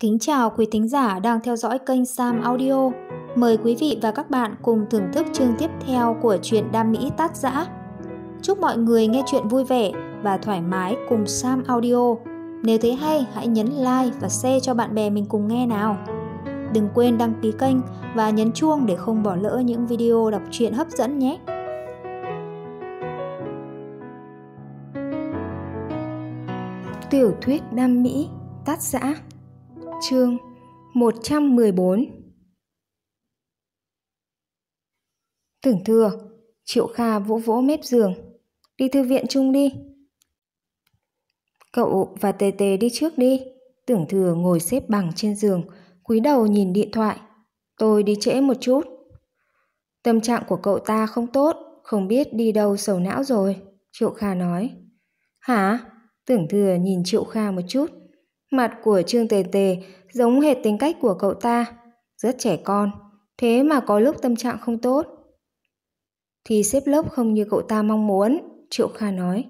Kính chào quý thính giả đang theo dõi kênh Sam Audio. Mời quý vị và các bạn cùng thưởng thức chương tiếp theo của truyện Đam Mỹ Tát Giã. Chúc mọi người nghe chuyện vui vẻ và thoải mái cùng Sam Audio. Nếu thấy hay, hãy nhấn like và share cho bạn bè mình cùng nghe nào. Đừng quên đăng ký kênh và nhấn chuông để không bỏ lỡ những video đọc truyện hấp dẫn nhé. Tiểu thuyết Đam Mỹ Tát Giã chương 114 Tưởng thừa, Triệu Kha vỗ vỗ mép giường. Đi thư viện chung đi. Cậu và Tề Tề đi trước đi. Tưởng thừa ngồi xếp bằng trên giường, cúi đầu nhìn điện thoại. Tôi đi trễ một chút. Tâm trạng của cậu ta không tốt, không biết đi đâu sầu não rồi, Triệu Kha nói. Hả? Tưởng thừa nhìn Triệu Kha một chút. Mặt của Trương Tề Tề giống hệt tính cách của cậu ta, rất trẻ con, thế mà có lúc tâm trạng không tốt. Thì xếp lớp không như cậu ta mong muốn, Triệu Kha nói.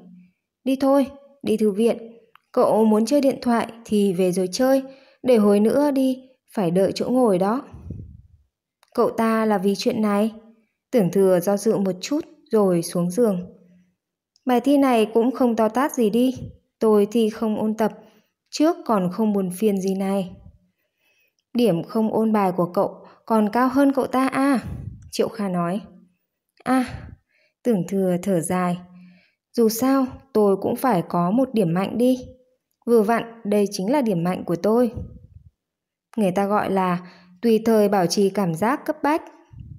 Đi thôi, đi thư viện. Cậu muốn chơi điện thoại thì về rồi chơi, để hồi nữa đi, phải đợi chỗ ngồi đó. Cậu ta là vì chuyện này. Tưởng thừa do dự một chút rồi xuống giường. Bài thi này cũng không to tát gì đi, tôi thì không ôn tập, trước còn không buồn phiền gì này. Điểm không ôn bài của cậu còn cao hơn cậu ta à? Triệu Kha nói. À, tưởng thừa thở dài. Dù sao, tôi cũng phải có một điểm mạnh đi. Vừa vặn, đây chính là điểm mạnh của tôi. Người ta gọi là tùy thời bảo trì cảm giác cấp bách.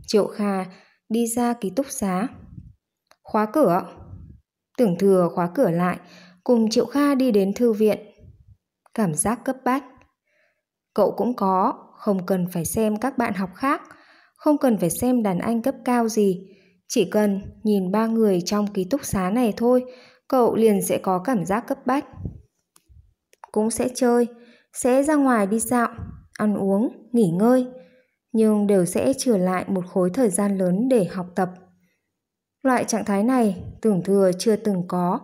Triệu Kha đi ra ký túc xá. Khóa cửa. Tưởng thừa khóa cửa lại, cùng Triệu Kha đi đến thư viện cảm giác cấp bách. Cậu cũng có, không cần phải xem các bạn học khác, không cần phải xem đàn anh cấp cao gì, chỉ cần nhìn ba người trong ký túc xá này thôi, cậu liền sẽ có cảm giác cấp bách. Cũng sẽ chơi, sẽ ra ngoài đi dạo, ăn uống, nghỉ ngơi, nhưng đều sẽ trở lại một khối thời gian lớn để học tập. Loại trạng thái này tưởng thừa chưa từng có.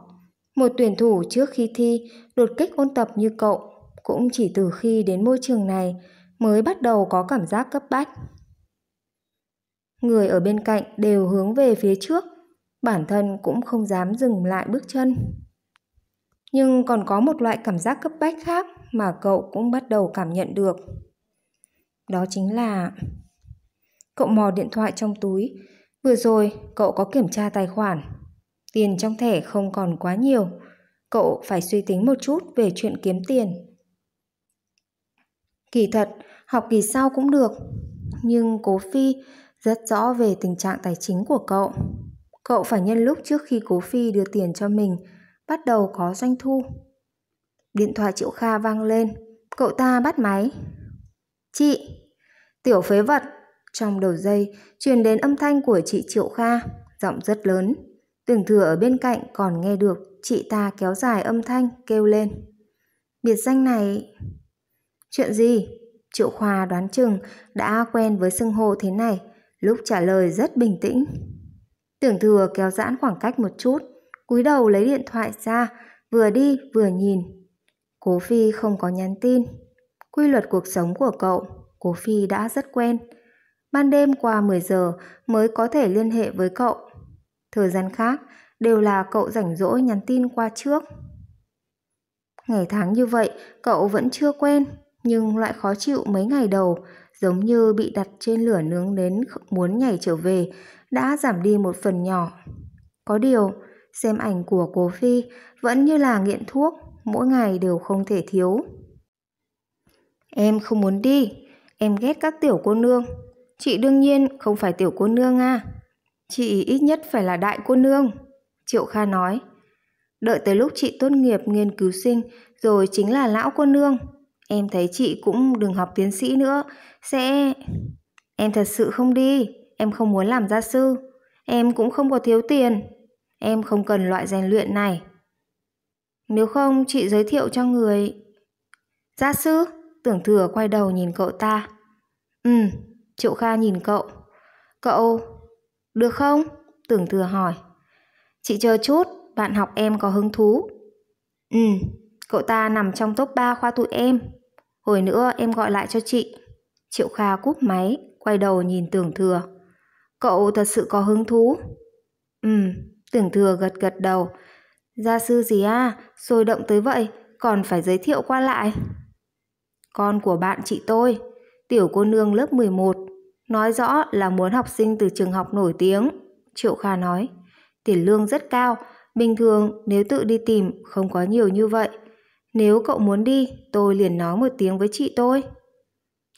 Một tuyển thủ trước khi thi, đột kích ôn tập như cậu, cũng chỉ từ khi đến môi trường này mới bắt đầu có cảm giác cấp bách. Người ở bên cạnh đều hướng về phía trước, bản thân cũng không dám dừng lại bước chân. Nhưng còn có một loại cảm giác cấp bách khác mà cậu cũng bắt đầu cảm nhận được. Đó chính là cậu mò điện thoại trong túi. Vừa rồi, cậu có kiểm tra tài khoản Tiền trong thẻ không còn quá nhiều, cậu phải suy tính một chút về chuyện kiếm tiền. Kỳ thật, học kỳ sau cũng được, nhưng Cố Phi rất rõ về tình trạng tài chính của cậu. Cậu phải nhân lúc trước khi Cố Phi đưa tiền cho mình, bắt đầu có doanh thu. Điện thoại Triệu Kha vang lên, cậu ta bắt máy. "Chị, tiểu phế vật." Trong đầu dây truyền đến âm thanh của chị Triệu Kha, giọng rất lớn. Tưởng thừa ở bên cạnh còn nghe được chị ta kéo dài âm thanh kêu lên. Biệt danh này... Chuyện gì? Triệu Khoa đoán chừng đã quen với xưng hô thế này, lúc trả lời rất bình tĩnh. Tưởng thừa kéo giãn khoảng cách một chút, cúi đầu lấy điện thoại ra, vừa đi vừa nhìn. Cố Phi không có nhắn tin. Quy luật cuộc sống của cậu, Cố Phi đã rất quen. Ban đêm qua 10 giờ mới có thể liên hệ với cậu Thời gian khác đều là cậu rảnh rỗi nhắn tin qua trước. Ngày tháng như vậy cậu vẫn chưa quen, nhưng lại khó chịu mấy ngày đầu, giống như bị đặt trên lửa nướng đến muốn nhảy trở về, đã giảm đi một phần nhỏ. Có điều, xem ảnh của cố phi vẫn như là nghiện thuốc, mỗi ngày đều không thể thiếu. Em không muốn đi, em ghét các tiểu cô nương. Chị đương nhiên không phải tiểu cô nương à. Chị ít nhất phải là đại cô nương, Triệu Kha nói. Đợi tới lúc chị tốt nghiệp nghiên cứu sinh rồi chính là lão cô nương. Em thấy chị cũng đừng học tiến sĩ nữa, sẽ... Em thật sự không đi, em không muốn làm gia sư, em cũng không có thiếu tiền, em không cần loại rèn luyện này. Nếu không chị giới thiệu cho người... Gia sư, tưởng thừa quay đầu nhìn cậu ta. Ừ, Triệu Kha nhìn cậu. Cậu, được không? Tưởng thừa hỏi. Chị chờ chút, bạn học em có hứng thú. Ừ, cậu ta nằm trong top 3 khoa tụi em. Hồi nữa em gọi lại cho chị. Triệu Kha cúp máy, quay đầu nhìn tưởng thừa. Cậu thật sự có hứng thú. Ừ, tưởng thừa gật gật đầu. Gia sư gì à, sôi động tới vậy, còn phải giới thiệu qua lại. Con của bạn chị tôi, tiểu cô nương lớp 11, Nói rõ là muốn học sinh từ trường học nổi tiếng. Triệu Kha nói, tiền lương rất cao, bình thường nếu tự đi tìm không có nhiều như vậy. Nếu cậu muốn đi, tôi liền nói một tiếng với chị tôi.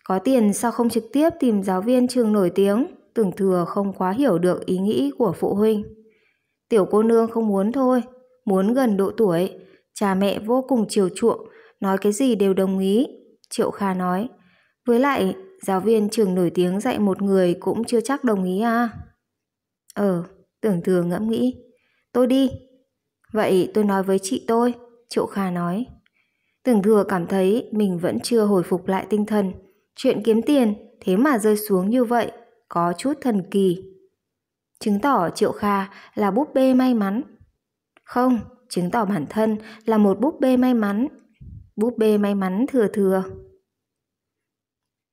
Có tiền sao không trực tiếp tìm giáo viên trường nổi tiếng? Tưởng thừa không quá hiểu được ý nghĩ của phụ huynh. Tiểu cô nương không muốn thôi, muốn gần độ tuổi. Cha mẹ vô cùng chiều chuộng, nói cái gì đều đồng ý. Triệu Kha nói. Với lại, giáo viên trường nổi tiếng dạy một người cũng chưa chắc đồng ý à? Ờ, tưởng thừa ngẫm nghĩ. Tôi đi. Vậy tôi nói với chị tôi, Triệu Kha nói. Tưởng thừa cảm thấy mình vẫn chưa hồi phục lại tinh thần. Chuyện kiếm tiền thế mà rơi xuống như vậy, có chút thần kỳ. Chứng tỏ Triệu Kha là búp bê may mắn. Không, chứng tỏ bản thân là một búp bê may mắn. Búp bê may mắn thừa thừa.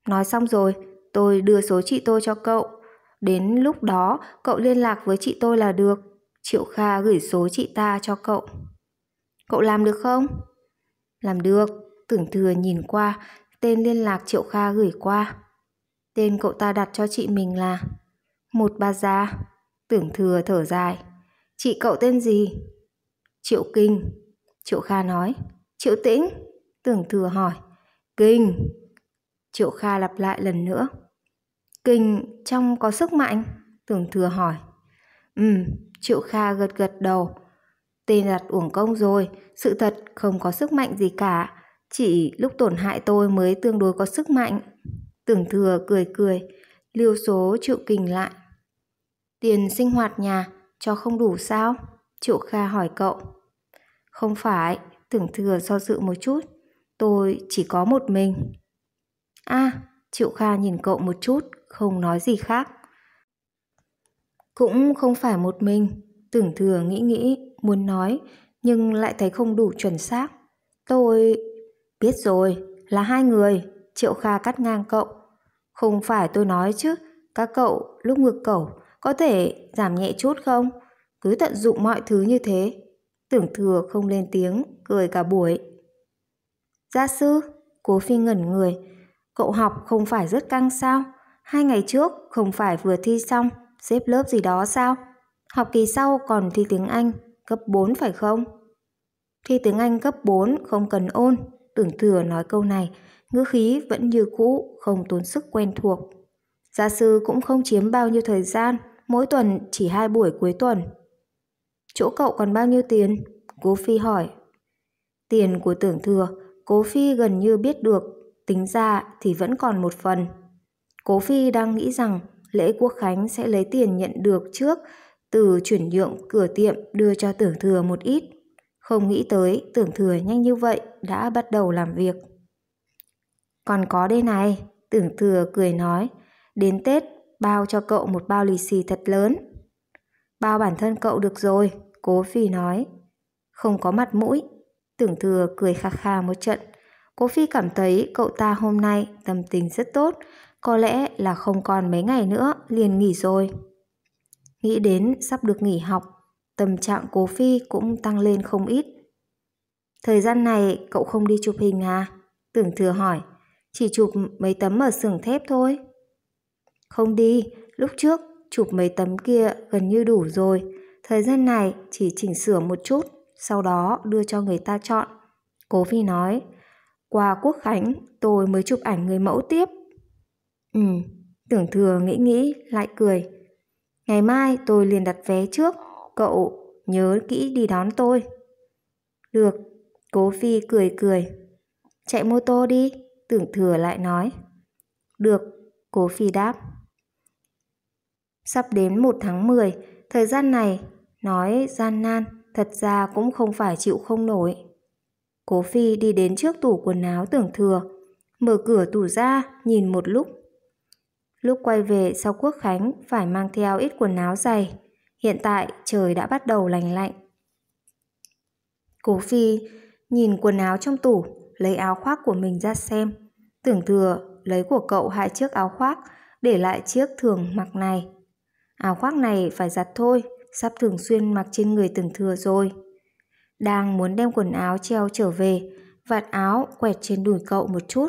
Nói xong rồi, tôi đưa số chị tôi cho cậu. Đến lúc đó, cậu liên lạc với chị tôi là được. Triệu Kha gửi số chị ta cho cậu. Cậu làm được không? Làm được, tưởng thừa nhìn qua, tên liên lạc Triệu Kha gửi qua. Tên cậu ta đặt cho chị mình là Một ba gia Tưởng thừa thở dài. Chị cậu tên gì? Triệu Kinh. Triệu Kha nói. Triệu Tĩnh. Tưởng thừa hỏi. Kinh. Triệu Kha lặp lại lần nữa. Kinh trong có sức mạnh? Tưởng thừa hỏi. Ừ, Triệu Kha gật gật đầu. Tên đặt uổng công rồi, sự thật không có sức mạnh gì cả. Chỉ lúc tổn hại tôi mới tương đối có sức mạnh. Tưởng thừa cười cười, liêu số triệu kình lại. Tiền sinh hoạt nhà, cho không đủ sao? Triệu Kha hỏi cậu. Không phải, tưởng thừa do so dự một chút. Tôi chỉ có một mình a à, Triệu Kha nhìn cậu một chút, không nói gì khác. Cũng không phải một mình, tưởng thừa nghĩ nghĩ, muốn nói, nhưng lại thấy không đủ chuẩn xác. Tôi... Biết rồi, là hai người, Triệu Kha cắt ngang cậu. Không phải tôi nói chứ, các cậu lúc ngược cẩu có thể giảm nhẹ chút không? Cứ tận dụng mọi thứ như thế. Tưởng thừa không lên tiếng, cười cả buổi. Gia sư, cố phi ngẩn người, Cậu học không phải rất căng sao? Hai ngày trước không phải vừa thi xong, xếp lớp gì đó sao? Học kỳ sau còn thi tiếng Anh, cấp 4 phải không? Thi tiếng Anh cấp 4 không cần ôn, tưởng thừa nói câu này, ngữ khí vẫn như cũ, không tốn sức quen thuộc. Gia sư cũng không chiếm bao nhiêu thời gian, mỗi tuần chỉ hai buổi cuối tuần. Chỗ cậu còn bao nhiêu tiền? Cố Phi hỏi. Tiền của tưởng thừa, Cố Phi gần như biết được tính ra thì vẫn còn một phần. Cố Phi đang nghĩ rằng lễ quốc khánh sẽ lấy tiền nhận được trước từ chuyển nhượng cửa tiệm đưa cho tưởng thừa một ít. Không nghĩ tới tưởng thừa nhanh như vậy đã bắt đầu làm việc. Còn có đây này, tưởng thừa cười nói, đến Tết bao cho cậu một bao lì xì thật lớn. Bao bản thân cậu được rồi, cố phi nói. Không có mặt mũi, tưởng thừa cười khà khà một trận Cố Phi cảm thấy cậu ta hôm nay tâm tình rất tốt, có lẽ là không còn mấy ngày nữa liền nghỉ rồi. Nghĩ đến sắp được nghỉ học, tâm trạng Cố Phi cũng tăng lên không ít. Thời gian này cậu không đi chụp hình à? Tưởng thừa hỏi, chỉ chụp mấy tấm ở xưởng thép thôi. Không đi, lúc trước chụp mấy tấm kia gần như đủ rồi. Thời gian này chỉ chỉnh sửa một chút, sau đó đưa cho người ta chọn. Cố Phi nói, qua Quốc Khánh tôi mới chụp ảnh người mẫu tiếp. Ừ, tưởng thừa nghĩ nghĩ lại cười. Ngày mai tôi liền đặt vé trước, cậu nhớ kỹ đi đón tôi. Được, cố phi cười cười. Chạy mô tô đi, tưởng thừa lại nói. Được, cố phi đáp. Sắp đến một tháng 10, thời gian này, nói gian nan, thật ra cũng không phải chịu không nổi. Cố Phi đi đến trước tủ quần áo tưởng thừa, mở cửa tủ ra, nhìn một lúc. Lúc quay về sau quốc khánh phải mang theo ít quần áo dày, hiện tại trời đã bắt đầu lành lạnh. Cố Phi nhìn quần áo trong tủ, lấy áo khoác của mình ra xem. Tưởng thừa lấy của cậu hai chiếc áo khoác, để lại chiếc thường mặc này. Áo khoác này phải giặt thôi, sắp thường xuyên mặc trên người tưởng thừa rồi. Đang muốn đem quần áo treo trở về, vạt áo quẹt trên đùi cậu một chút.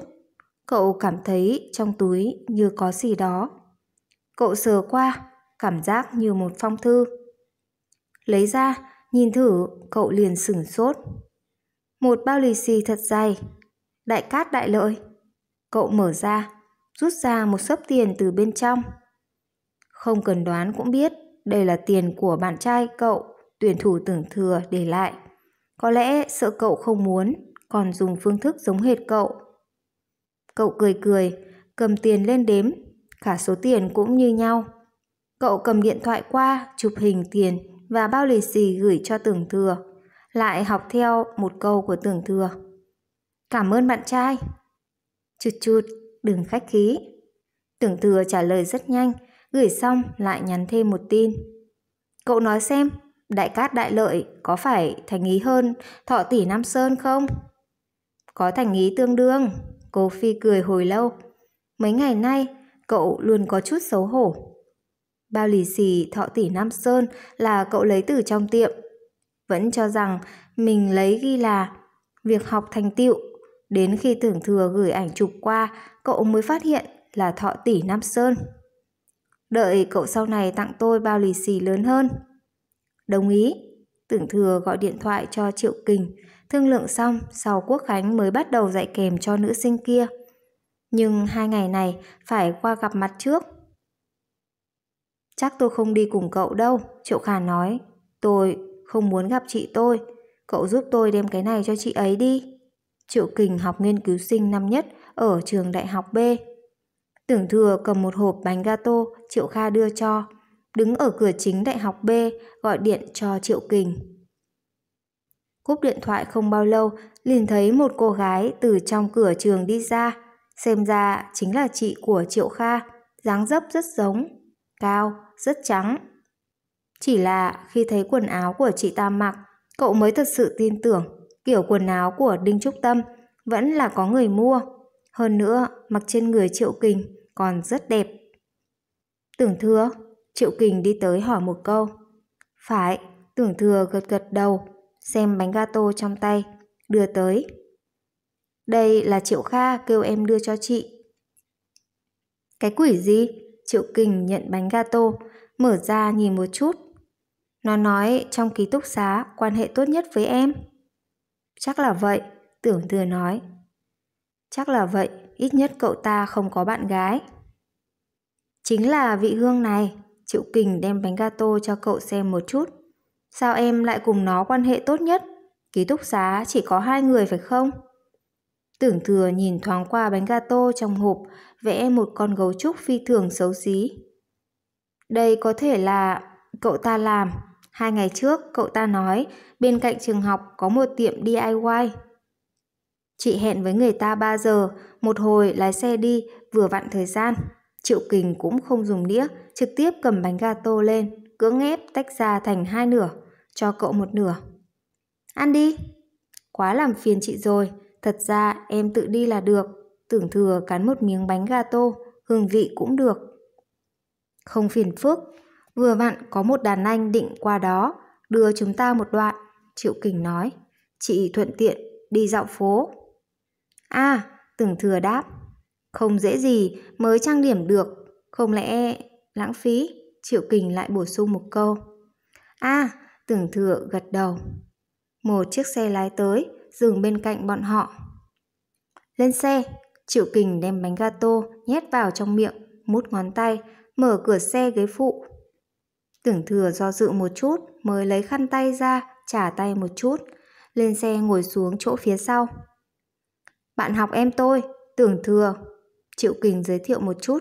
Cậu cảm thấy trong túi như có gì đó. Cậu sờ qua, cảm giác như một phong thư. Lấy ra, nhìn thử, cậu liền sửng sốt. Một bao lì xì thật dày, đại cát đại lợi. Cậu mở ra, rút ra một sấp tiền từ bên trong. Không cần đoán cũng biết, đây là tiền của bạn trai cậu, tuyển thủ tưởng thừa để lại. Có lẽ sợ cậu không muốn, còn dùng phương thức giống hệt cậu. Cậu cười cười, cầm tiền lên đếm, cả số tiền cũng như nhau. Cậu cầm điện thoại qua, chụp hình tiền và bao lì xì gửi cho tưởng thừa, lại học theo một câu của tưởng thừa. Cảm ơn bạn trai. Chụt chụt, đừng khách khí. Tưởng thừa trả lời rất nhanh, gửi xong lại nhắn thêm một tin. Cậu nói xem Đại cát đại lợi có phải thành ý hơn thọ tỷ Nam Sơn không? Có thành ý tương đương, cô Phi cười hồi lâu. Mấy ngày nay, cậu luôn có chút xấu hổ. Bao lì xì thọ tỷ Nam Sơn là cậu lấy từ trong tiệm. Vẫn cho rằng mình lấy ghi là việc học thành tựu. Đến khi tưởng thừa gửi ảnh chụp qua, cậu mới phát hiện là thọ tỷ Nam Sơn. Đợi cậu sau này tặng tôi bao lì xì lớn hơn, Đồng ý. Tưởng thừa gọi điện thoại cho Triệu Kình, thương lượng xong sau Quốc Khánh mới bắt đầu dạy kèm cho nữ sinh kia. Nhưng hai ngày này phải qua gặp mặt trước. Chắc tôi không đi cùng cậu đâu, Triệu Khả nói. Tôi không muốn gặp chị tôi, cậu giúp tôi đem cái này cho chị ấy đi. Triệu Kình học nghiên cứu sinh năm nhất ở trường đại học B. Tưởng thừa cầm một hộp bánh gato Triệu Kha đưa cho, đứng ở cửa chính đại học B gọi điện cho Triệu Kình. Cúp điện thoại không bao lâu, liền thấy một cô gái từ trong cửa trường đi ra, xem ra chính là chị của Triệu Kha, dáng dấp rất giống, cao, rất trắng. Chỉ là khi thấy quần áo của chị ta mặc, cậu mới thật sự tin tưởng kiểu quần áo của Đinh Trúc Tâm vẫn là có người mua. Hơn nữa, mặc trên người Triệu Kình còn rất đẹp. Tưởng thưa, Triệu Kình đi tới hỏi một câu. Phải, tưởng thừa gật gật đầu, xem bánh gato trong tay, đưa tới. Đây là Triệu Kha kêu em đưa cho chị. Cái quỷ gì? Triệu Kình nhận bánh gato, mở ra nhìn một chút. Nó nói trong ký túc xá quan hệ tốt nhất với em. Chắc là vậy, tưởng thừa nói. Chắc là vậy, ít nhất cậu ta không có bạn gái. Chính là vị hương này, Triệu Kình đem bánh gato cho cậu xem một chút. Sao em lại cùng nó quan hệ tốt nhất? Ký túc xá chỉ có hai người phải không? Tưởng thừa nhìn thoáng qua bánh gato trong hộp, vẽ một con gấu trúc phi thường xấu xí. Đây có thể là cậu ta làm. Hai ngày trước cậu ta nói bên cạnh trường học có một tiệm DIY. Chị hẹn với người ta 3 giờ, một hồi lái xe đi, vừa vặn thời gian. Triệu Kình cũng không dùng đĩa, trực tiếp cầm bánh gato lên, cưỡng ép tách ra thành hai nửa, cho cậu một nửa. Ăn đi! Quá làm phiền chị rồi, thật ra em tự đi là được. Tưởng thừa cắn một miếng bánh gato, hương vị cũng được. Không phiền phức, vừa vặn có một đàn anh định qua đó, đưa chúng ta một đoạn, Triệu Kình nói. Chị thuận tiện đi dạo phố. À, tưởng thừa đáp. Không dễ gì mới trang điểm được, không lẽ lãng phí? Triệu Kình lại bổ sung một câu. À, tưởng thừa gật đầu. Một chiếc xe lái tới, dừng bên cạnh bọn họ. Lên xe, Triệu Kình đem bánh gato nhét vào trong miệng, mút ngón tay, mở cửa xe ghế phụ. Tưởng thừa do dự một chút mới lấy khăn tay ra, trả tay một chút, lên xe ngồi xuống chỗ phía sau. Bạn học em tôi, tưởng thừa Triệu Kình giới thiệu một chút.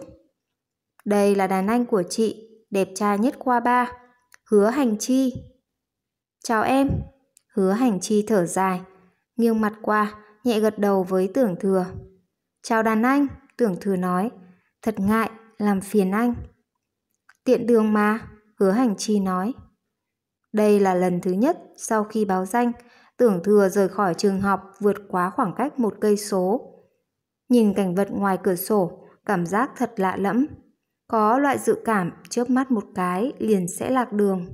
Đây là đàn anh của chị, đẹp trai nhất khoa ba, Hứa Hành Chi. Chào em. Hứa Hành Chi thở dài, nghiêng mặt qua, nhẹ gật đầu với Tưởng Thừa. Chào đàn anh, Tưởng Thừa nói. Thật ngại, làm phiền anh. Tiện đường mà, Hứa Hành Chi nói. Đây là lần thứ nhất sau khi báo danh, Tưởng Thừa rời khỏi trường học vượt quá khoảng cách một cây số Nhìn cảnh vật ngoài cửa sổ, cảm giác thật lạ lẫm. Có loại dự cảm chớp mắt một cái liền sẽ lạc đường.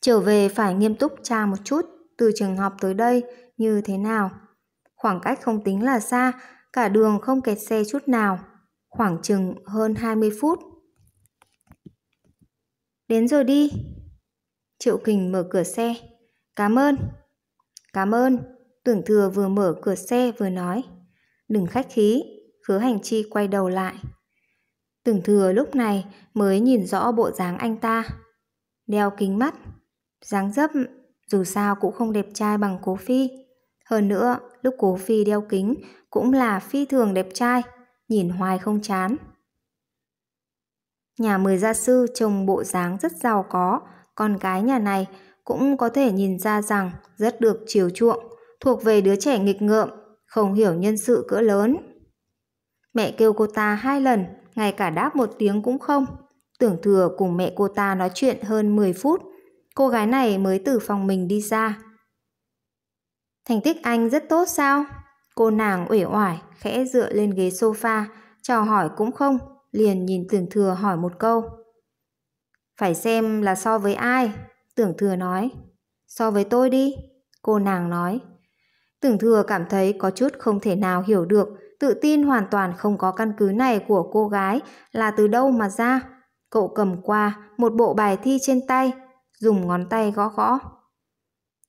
Trở về phải nghiêm túc tra một chút từ trường học tới đây như thế nào. Khoảng cách không tính là xa, cả đường không kẹt xe chút nào, khoảng chừng hơn 20 phút. Đến rồi đi. Triệu Kình mở cửa xe. Cảm ơn. Cảm ơn. Tưởng thừa vừa mở cửa xe vừa nói. Đừng khách khí, hứa hành chi quay đầu lại. Tưởng thừa lúc này mới nhìn rõ bộ dáng anh ta. Đeo kính mắt, dáng dấp dù sao cũng không đẹp trai bằng cố phi. Hơn nữa, lúc cố phi đeo kính cũng là phi thường đẹp trai, nhìn hoài không chán. Nhà mười gia sư trông bộ dáng rất giàu có, con gái nhà này cũng có thể nhìn ra rằng rất được chiều chuộng, thuộc về đứa trẻ nghịch ngợm không hiểu nhân sự cỡ lớn. Mẹ kêu cô ta hai lần, ngay cả đáp một tiếng cũng không. Tưởng thừa cùng mẹ cô ta nói chuyện hơn 10 phút, cô gái này mới từ phòng mình đi ra. Thành tích anh rất tốt sao? Cô nàng uể oải, khẽ dựa lên ghế sofa, chào hỏi cũng không, liền nhìn tưởng thừa hỏi một câu. Phải xem là so với ai? Tưởng thừa nói. So với tôi đi, cô nàng nói. Tưởng thừa cảm thấy có chút không thể nào hiểu được, tự tin hoàn toàn không có căn cứ này của cô gái là từ đâu mà ra. Cậu cầm qua một bộ bài thi trên tay, dùng ngón tay gõ gõ.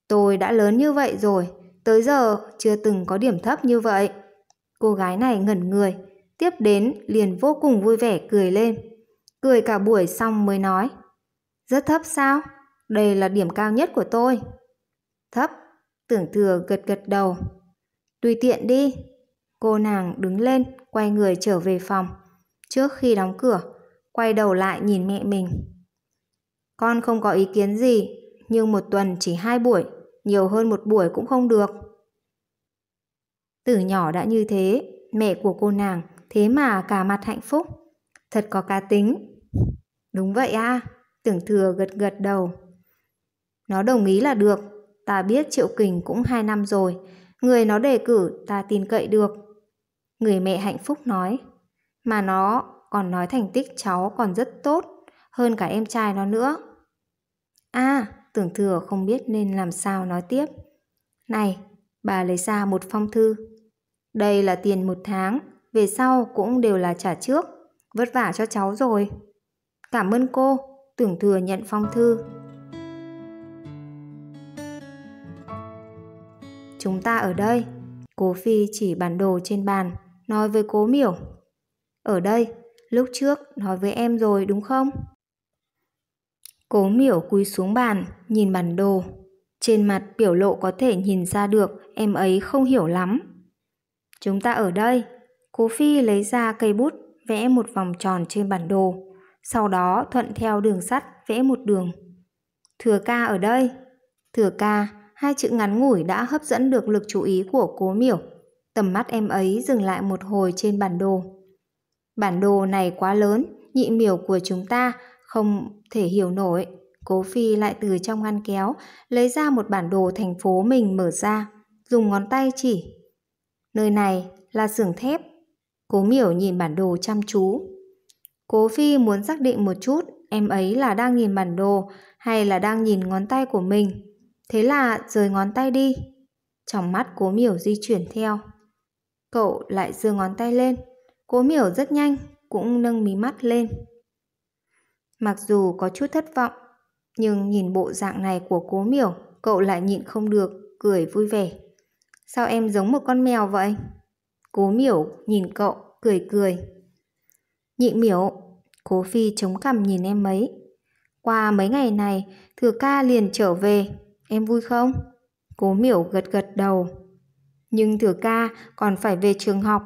Tôi đã lớn như vậy rồi, tới giờ chưa từng có điểm thấp như vậy. Cô gái này ngẩn người, tiếp đến liền vô cùng vui vẻ cười lên. Cười cả buổi xong mới nói. Rất thấp sao? Đây là điểm cao nhất của tôi. Thấp Tưởng thừa gật gật đầu. Tùy tiện đi. Cô nàng đứng lên, quay người trở về phòng. Trước khi đóng cửa, quay đầu lại nhìn mẹ mình. Con không có ý kiến gì, nhưng một tuần chỉ hai buổi, nhiều hơn một buổi cũng không được. Từ nhỏ đã như thế, mẹ của cô nàng thế mà cả mặt hạnh phúc. Thật có cá tính. Đúng vậy à, tưởng thừa gật gật đầu. Nó đồng ý là được, Ta biết Triệu Kình cũng hai năm rồi, người nó đề cử ta tin cậy được. Người mẹ hạnh phúc nói, mà nó còn nói thành tích cháu còn rất tốt, hơn cả em trai nó nữa. À, tưởng thừa không biết nên làm sao nói tiếp. Này, bà lấy ra một phong thư. Đây là tiền một tháng, về sau cũng đều là trả trước, vất vả cho cháu rồi. Cảm ơn cô, tưởng thừa nhận phong thư. chúng ta ở đây. Cố Phi chỉ bản đồ trên bàn, nói với Cố Miểu. Ở đây, lúc trước nói với em rồi đúng không? Cố Miểu cúi xuống bàn, nhìn bản đồ. Trên mặt biểu lộ có thể nhìn ra được em ấy không hiểu lắm. Chúng ta ở đây. Cố Phi lấy ra cây bút, vẽ một vòng tròn trên bản đồ. Sau đó thuận theo đường sắt vẽ một đường. Thừa ca ở đây. Thừa ca hai chữ ngắn ngủi đã hấp dẫn được lực chú ý của cố miểu. Tầm mắt em ấy dừng lại một hồi trên bản đồ. Bản đồ này quá lớn, nhị miểu của chúng ta không thể hiểu nổi. Cố Phi lại từ trong ngăn kéo lấy ra một bản đồ thành phố mình mở ra, dùng ngón tay chỉ. Nơi này là xưởng thép. Cố Miểu nhìn bản đồ chăm chú. Cố Phi muốn xác định một chút em ấy là đang nhìn bản đồ hay là đang nhìn ngón tay của mình. Thế là rời ngón tay đi. Trong mắt cố miểu di chuyển theo. Cậu lại giơ ngón tay lên. Cố miểu rất nhanh, cũng nâng mí mắt lên. Mặc dù có chút thất vọng, nhưng nhìn bộ dạng này của cố miểu, cậu lại nhịn không được, cười vui vẻ. Sao em giống một con mèo vậy? Cố miểu nhìn cậu, cười cười. Nhị miểu, cố phi chống cằm nhìn em mấy. Qua mấy ngày này, thừa ca liền trở về, em vui không? Cố miểu gật gật đầu. Nhưng thừa ca còn phải về trường học.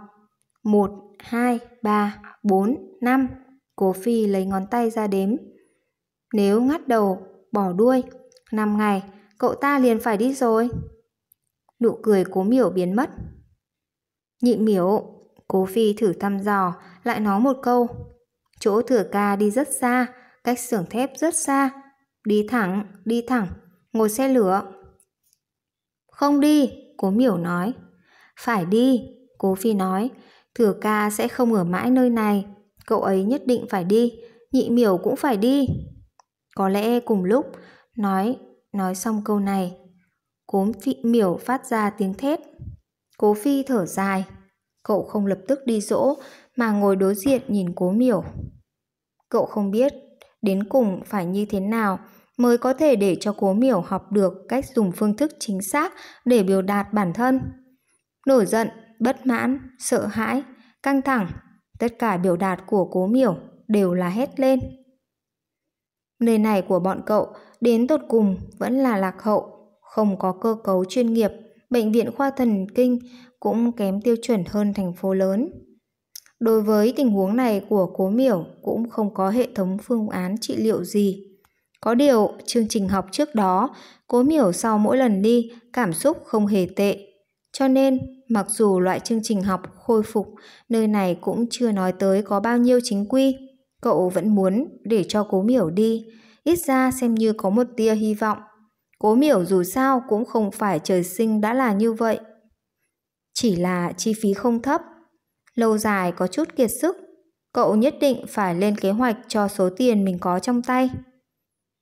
Một, hai, ba, bốn, năm. Cố phi lấy ngón tay ra đếm. Nếu ngắt đầu, bỏ đuôi, năm ngày, cậu ta liền phải đi rồi. Nụ cười cố miểu biến mất. Nhị miểu, cố phi thử thăm dò, lại nói một câu. Chỗ thừa ca đi rất xa, cách xưởng thép rất xa. Đi thẳng, đi thẳng, ngồi xe lửa. Không đi, cố miểu nói. Phải đi, cố phi nói. Thừa ca sẽ không ở mãi nơi này, cậu ấy nhất định phải đi, nhị miểu cũng phải đi. Có lẽ cùng lúc, nói, nói xong câu này. Cố phi miểu phát ra tiếng thét. Cố phi thở dài. Cậu không lập tức đi dỗ mà ngồi đối diện nhìn cố miểu. Cậu không biết đến cùng phải như thế nào mới có thể để cho cố miểu học được cách dùng phương thức chính xác để biểu đạt bản thân. Nổi giận, bất mãn, sợ hãi, căng thẳng, tất cả biểu đạt của cố miểu đều là hét lên. Nơi này của bọn cậu đến tột cùng vẫn là lạc hậu, không có cơ cấu chuyên nghiệp, bệnh viện khoa thần kinh cũng kém tiêu chuẩn hơn thành phố lớn. Đối với tình huống này của cố miểu cũng không có hệ thống phương án trị liệu gì. Có điều, chương trình học trước đó, cố miểu sau mỗi lần đi, cảm xúc không hề tệ. Cho nên, mặc dù loại chương trình học khôi phục, nơi này cũng chưa nói tới có bao nhiêu chính quy, cậu vẫn muốn để cho cố miểu đi, ít ra xem như có một tia hy vọng. Cố miểu dù sao cũng không phải trời sinh đã là như vậy. Chỉ là chi phí không thấp, lâu dài có chút kiệt sức, cậu nhất định phải lên kế hoạch cho số tiền mình có trong tay.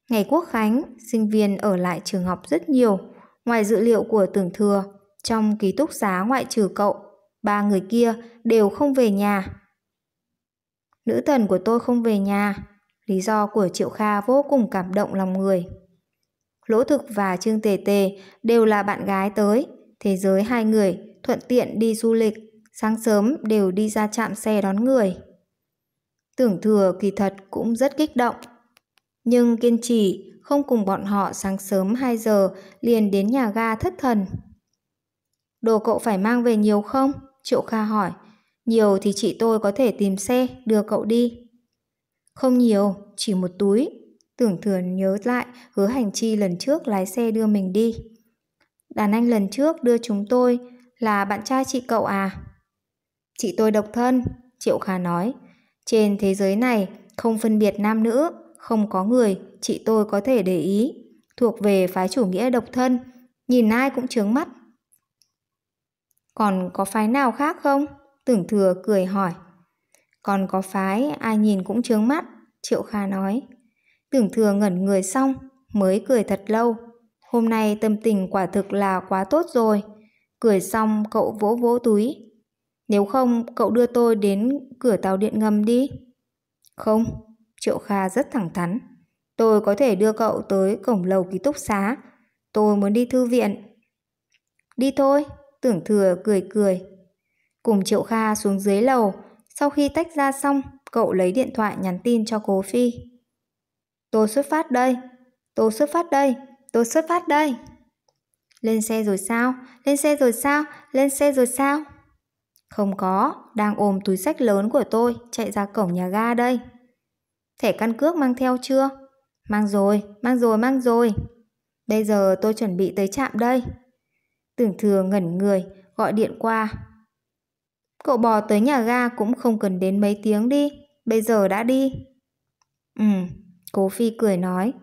Ngày quốc khánh, sinh viên ở lại trường học rất nhiều. Ngoài dự liệu của tưởng thừa, trong ký túc xá ngoại trừ cậu, ba người kia đều không về nhà. Nữ thần của tôi không về nhà, lý do của Triệu Kha vô cùng cảm động lòng người. Lỗ Thực và Trương Tề Tề đều là bạn gái tới, thế giới hai người thuận tiện đi du lịch, sáng sớm đều đi ra chạm xe đón người. Tưởng thừa kỳ thật cũng rất kích động nhưng kiên trì, không cùng bọn họ sáng sớm 2 giờ liền đến nhà ga thất thần. Đồ cậu phải mang về nhiều không? Triệu Kha hỏi. Nhiều thì chị tôi có thể tìm xe đưa cậu đi. Không nhiều, chỉ một túi. Tưởng thường nhớ lại hứa hành chi lần trước lái xe đưa mình đi. Đàn anh lần trước đưa chúng tôi là bạn trai chị cậu à? Chị tôi độc thân, Triệu Kha nói. Trên thế giới này không phân biệt nam nữ không có người, chị tôi có thể để ý, thuộc về phái chủ nghĩa độc thân, nhìn ai cũng trướng mắt. Còn có phái nào khác không? Tưởng thừa cười hỏi. Còn có phái ai nhìn cũng trướng mắt, Triệu Kha nói. Tưởng thừa ngẩn người xong, mới cười thật lâu. Hôm nay tâm tình quả thực là quá tốt rồi. Cười xong cậu vỗ vỗ túi. Nếu không, cậu đưa tôi đến cửa tàu điện ngầm đi. Không, Triệu Kha rất thẳng thắn. Tôi có thể đưa cậu tới cổng lầu ký túc xá. Tôi muốn đi thư viện. Đi thôi, tưởng thừa cười cười. Cùng Triệu Kha xuống dưới lầu. Sau khi tách ra xong, cậu lấy điện thoại nhắn tin cho cố Phi. Tôi xuất phát đây, tôi xuất phát đây, tôi xuất phát đây. Lên xe rồi sao? Lên xe rồi sao? Lên xe rồi sao? Không có, đang ôm túi sách lớn của tôi chạy ra cổng nhà ga đây. Thẻ căn cước mang theo chưa? Mang rồi, mang rồi, mang rồi. Bây giờ tôi chuẩn bị tới trạm đây. Tưởng thừa ngẩn người, gọi điện qua. Cậu bò tới nhà ga cũng không cần đến mấy tiếng đi, bây giờ đã đi. Ừ, cố phi cười nói,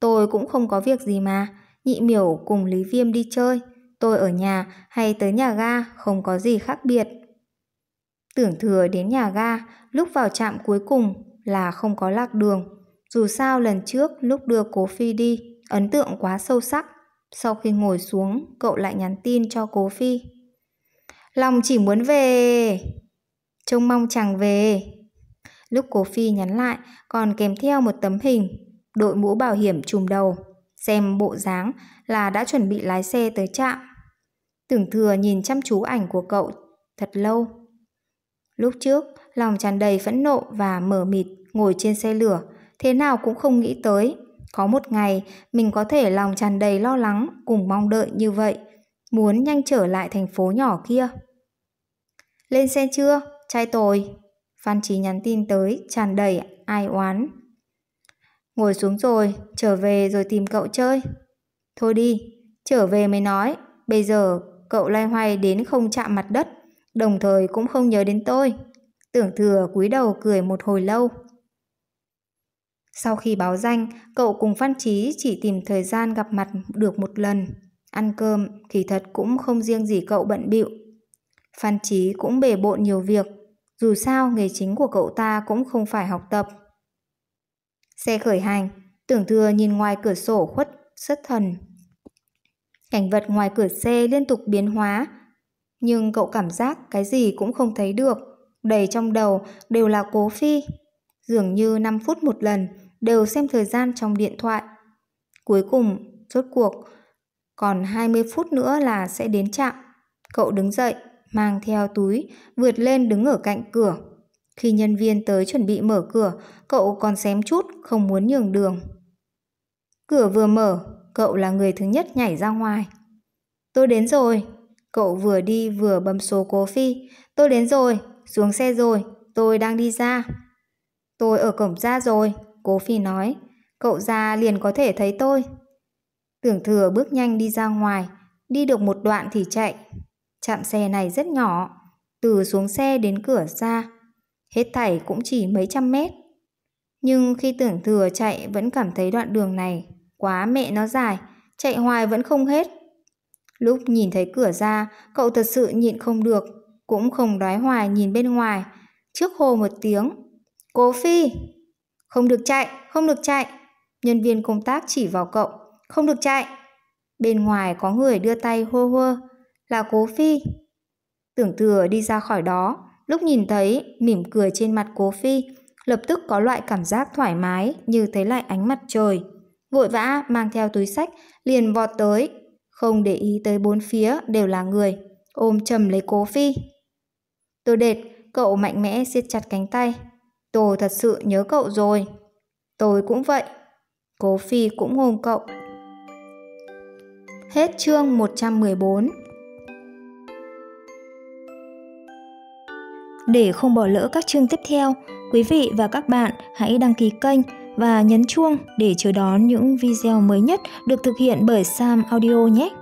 tôi cũng không có việc gì mà, nhị miểu cùng Lý Viêm đi chơi, tôi ở nhà hay tới nhà ga không có gì khác biệt. Tưởng thừa đến nhà ga, lúc vào trạm cuối cùng là không có lạc đường. Dù sao lần trước lúc đưa Cố Phi đi, ấn tượng quá sâu sắc. Sau khi ngồi xuống, cậu lại nhắn tin cho Cố Phi. Lòng chỉ muốn về. Trông mong chàng về. Lúc Cố Phi nhắn lại, còn kèm theo một tấm hình, đội mũ bảo hiểm trùm đầu. Xem bộ dáng là đã chuẩn bị lái xe tới trạm. Tưởng thừa nhìn chăm chú ảnh của cậu thật lâu. Lúc trước, lòng tràn đầy phẫn nộ và mở mịt ngồi trên xe lửa, thế nào cũng không nghĩ tới. Có một ngày mình có thể lòng tràn đầy lo lắng cùng mong đợi như vậy, muốn nhanh trở lại thành phố nhỏ kia. Lên xe chưa? Trai tồi. Phan Trí nhắn tin tới, tràn đầy ai oán. Ngồi xuống rồi, trở về rồi tìm cậu chơi. Thôi đi, trở về mới nói, bây giờ cậu loay hoay đến không chạm mặt đất, đồng thời cũng không nhớ đến tôi. Tưởng thừa cúi đầu cười một hồi lâu. Sau khi báo danh, cậu cùng Văn Trí chỉ tìm thời gian gặp mặt được một lần. Ăn cơm kỳ thật cũng không riêng gì cậu bận bịu. Phan Trí cũng bề bộn nhiều việc, dù sao nghề chính của cậu ta cũng không phải học tập. Xe khởi hành, tưởng thừa nhìn ngoài cửa sổ khuất rất thần. Cảnh vật ngoài cửa xe liên tục biến hóa, nhưng cậu cảm giác cái gì cũng không thấy được đầy trong đầu đều là cố phi. Dường như 5 phút một lần đều xem thời gian trong điện thoại. Cuối cùng, rốt cuộc, còn 20 phút nữa là sẽ đến trạm. Cậu đứng dậy, mang theo túi, vượt lên đứng ở cạnh cửa. Khi nhân viên tới chuẩn bị mở cửa, cậu còn xém chút không muốn nhường đường. Cửa vừa mở, cậu là người thứ nhất nhảy ra ngoài. Tôi đến rồi. Cậu vừa đi vừa bấm số cố phi. Tôi đến rồi, xuống xe rồi, tôi đang đi ra. Tôi ở cổng ra rồi, cố phi nói, cậu ra liền có thể thấy tôi. Tưởng thừa bước nhanh đi ra ngoài, đi được một đoạn thì chạy. Chạm xe này rất nhỏ, từ xuống xe đến cửa ra, hết thảy cũng chỉ mấy trăm mét. Nhưng khi tưởng thừa chạy vẫn cảm thấy đoạn đường này quá mẹ nó dài, chạy hoài vẫn không hết. Lúc nhìn thấy cửa ra, cậu thật sự nhịn không được, cũng không đoái hoài nhìn bên ngoài, trước hồ một tiếng. Cố Phi! Không được chạy, không được chạy! Nhân viên công tác chỉ vào cậu, không được chạy! Bên ngoài có người đưa tay hô hô, là Cố Phi. Tưởng thừa đi ra khỏi đó, lúc nhìn thấy mỉm cười trên mặt Cố Phi, lập tức có loại cảm giác thoải mái như thấy lại ánh mặt trời. Vội vã mang theo túi sách, liền vọt tới, không để ý tới bốn phía đều là người, ôm chầm lấy Cố Phi. Tôi đệt, cậu mạnh mẽ siết chặt cánh tay. Tôi thật sự nhớ cậu rồi. Tôi cũng vậy. Cố Phi cũng ôm cậu. Hết chương 114 Để không bỏ lỡ các chương tiếp theo, quý vị và các bạn hãy đăng ký kênh và nhấn chuông để chờ đón những video mới nhất được thực hiện bởi Sam Audio nhé.